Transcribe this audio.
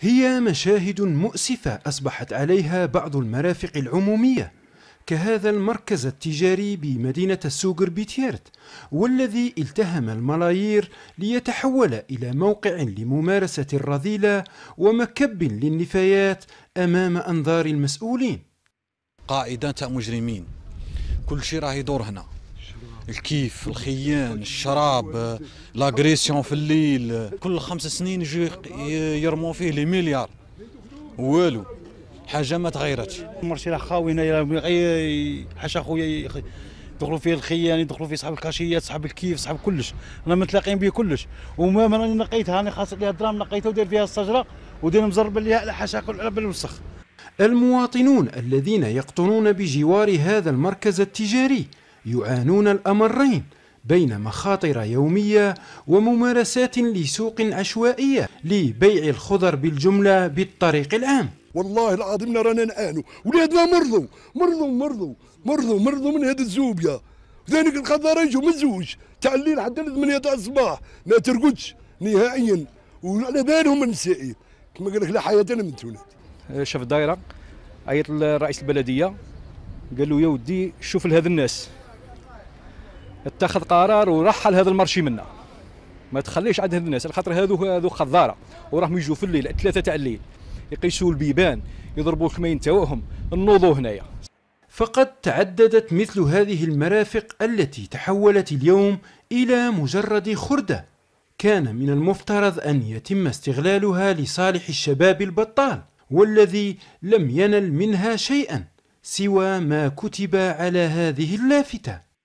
هي مشاهد مؤسفة أصبحت عليها بعض المرافق العمومية كهذا المركز التجاري بمدينة السوقر بيتيرت والذي التهم الملايير ليتحول إلى موقع لممارسة الرذيلة ومكب للنفايات أمام أنظار المسؤولين قاعدة مجرمين كل شيء راه يدور هنا الكيف الخيان الشراب لاغريسيون في الليل كل خمس سنين يجي يرموا فيه لي مليار والو حاجه ما تغيرتش مرسي راه خاوينا حاشا خويا يدخلوا فيه الخيان يدخلوا فيه صحاب الكاشيات صحاب الكيف صحاب كلش انا متلاقين به كلش وما راني نقيتها راني خاص ليها الدرام نقيتها ودير فيها الشجره ودير مزرب ليها على حاشا كل على بالوسخ المواطنون الذين يقطنون بجوار هذا المركز التجاري يعانون الأمرين بين مخاطر يومية وممارسات لسوق عشوائية لبيع الخضر بالجملة بالطريق العام والله العظيم رانا نعانوا ولادنا مرضوا مرضوا مرضوا مرضوا مرضوا من هذه الزوبيا ذلك الخضار يجوا من زوج تاع الليل حتى لثمانية تاع الصباح ما ترقدش نهائيا وعلى بالهم النسائيين كما قال لك لا حياه من تونس أه، شاف الدائره عيط لرئيس البلديه قال له يا ودي شوف لهذ الناس اتخذ قرار ورحل هذا المارشي منا ما تخليش عند هذ الناس على خاطر هذو هذو خضاره وراهم يجوا في الليل ثلاثه تاع الليل يقيسوا البيبان يضربوا الكمين تاعهم نوضوا هنايا فقد تعددت مثل هذه المرافق التي تحولت اليوم الى مجرد خرده كان من المفترض ان يتم استغلالها لصالح الشباب البطال والذي لم ينل منها شيئا سوى ما كتب على هذه اللافته